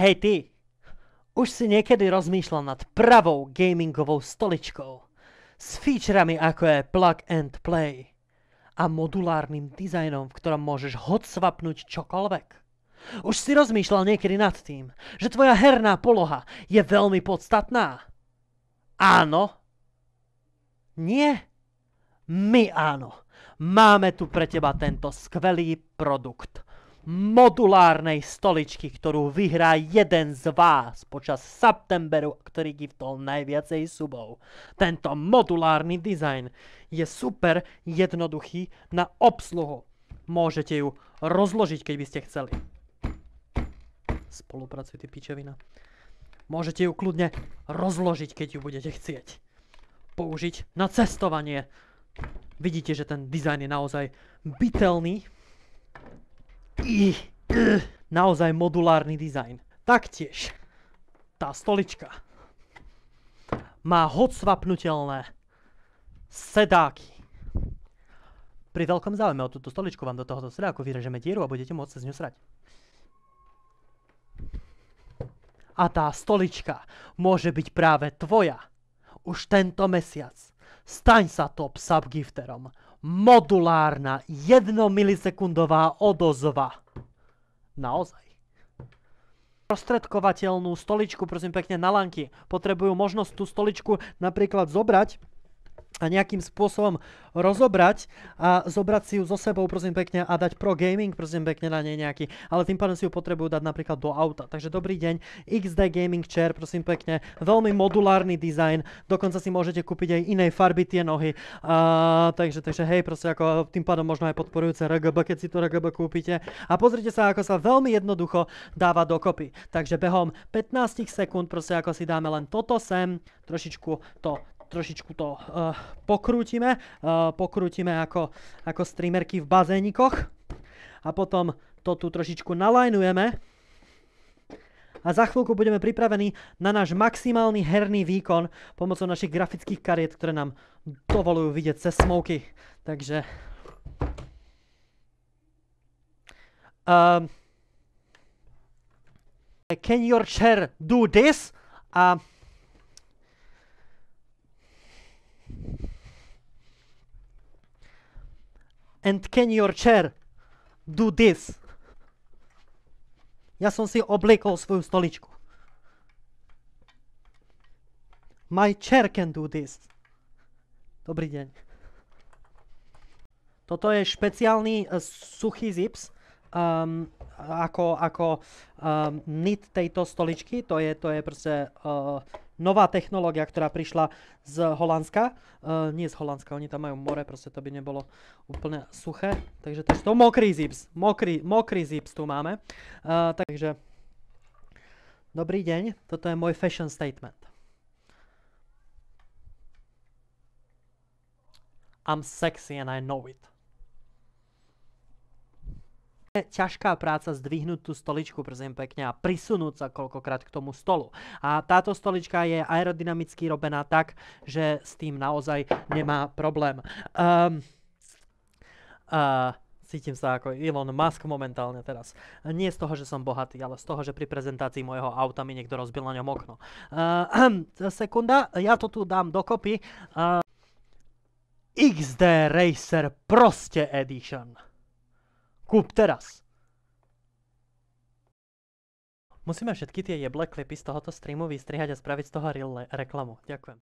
Hej ty, už si niekedy rozmýšľal nad pravou gamingovou stoličkou s featurami ako je plug and play a modulárnym dizajnom, v ktorom môžeš hodsvapnúť čokoľvek. Už si rozmýšľal niekedy nad tým, že tvoja herná poloha je veľmi podstatná. Áno? Nie? My áno. Máme tu pre teba tento skvelý produkt – modulárnej stoličky, ktorú vyhrá jeden z vás počas septemberu, ktorý giftol najviacej subov. Tento modulárny dizajn je super jednoduchý na obsluhu. Môžete ju rozložiť, keď by ste chceli. ty pičevina. Môžete ju kľudne rozložiť, keď ju budete chcieť. Použiť na cestovanie. Vidíte, že ten dizajn je naozaj bytelný. I, e, naozaj modulárny dizajn. Taktiež tá stolička má hodsvapnutelné sedáky. Pri veľkom záujme o túto stoličku vám do tohoto sedáku vyrežeme dieru a budete môcť cez ňu srať. A tá stolička môže byť práve tvoja. Už tento mesiac. Staň sa top subgifterom modulárna, jednomilisekundová odozva. Naozaj. Prostredkovateľnú stoličku, prosím pekne, na lanky. Potrebujú možnosť tú stoličku napríklad zobrať a nejakým spôsobom rozobrať a zobrať si ju so sebou, prosím pekne, a dať pro gaming, prosím pekne, na nej nejaký. Ale tým pádom si ju potrebujú dať napríklad do auta. Takže dobrý deň, XD Gaming Chair, prosím pekne, veľmi modulárny dizajn, dokonca si môžete kúpiť aj inej farby tie nohy. A, takže, takže hej, proste ako tým pádom možno aj podporujúce RGB, keď si to RGB kúpite. A pozrite sa, ako sa veľmi jednoducho dáva dokopy. Takže behom 15 sekúnd, proste ako si dáme len toto sem, trošičku to trošičku to uh, pokrútime, uh, pokrútime ako, ako streamerky v bazénikoch a potom to tu trošičku nalajnujeme a za chvíľku budeme pripravení na náš maximálny herný výkon pomocou našich grafických kariet, ktoré nám dovolujú vidieť cez smoky. Takže... Uh, can your chair do this? A... Uh, And can your chair do this? Ja som si obliekol svoju stoličku. My chair can do this. Dobrý deň. Toto je špeciálny uh, suchý zips, um, ako, ako um, nit tejto stoličky, to je, to je proste uh, nová technológia, ktorá prišla z Holandska. Uh, nie z Holandska, oni tam majú more, proste to by nebolo úplne suché. Takže to, to mokrý zips, mokrý, mokrý zips tu máme. Uh, takže, dobrý deň, toto je môj fashion statement. I'm sexy and I know it ťažká práca zdvihnúť tú stoličku, prosím pekne, a prisunúť sa koľkokrát k tomu stolu. A táto stolička je aerodynamicky robená tak, že s tým naozaj nemá problém. Um, uh, Cítim sa ako Elon Musk momentálne teraz. Nie z toho, že som bohatý, ale z toho, že pri prezentácii mojho auta mi niekto rozbil na ňom okno. Uh, sekunda, ja to tu dám dokopy. Uh, ehm, XD Racer Proste Edition. Kúp teraz! Musíme všetky tie jeble klipy z tohoto streamu vystrihať a spraviť z toho real reklamu. Ďakujem.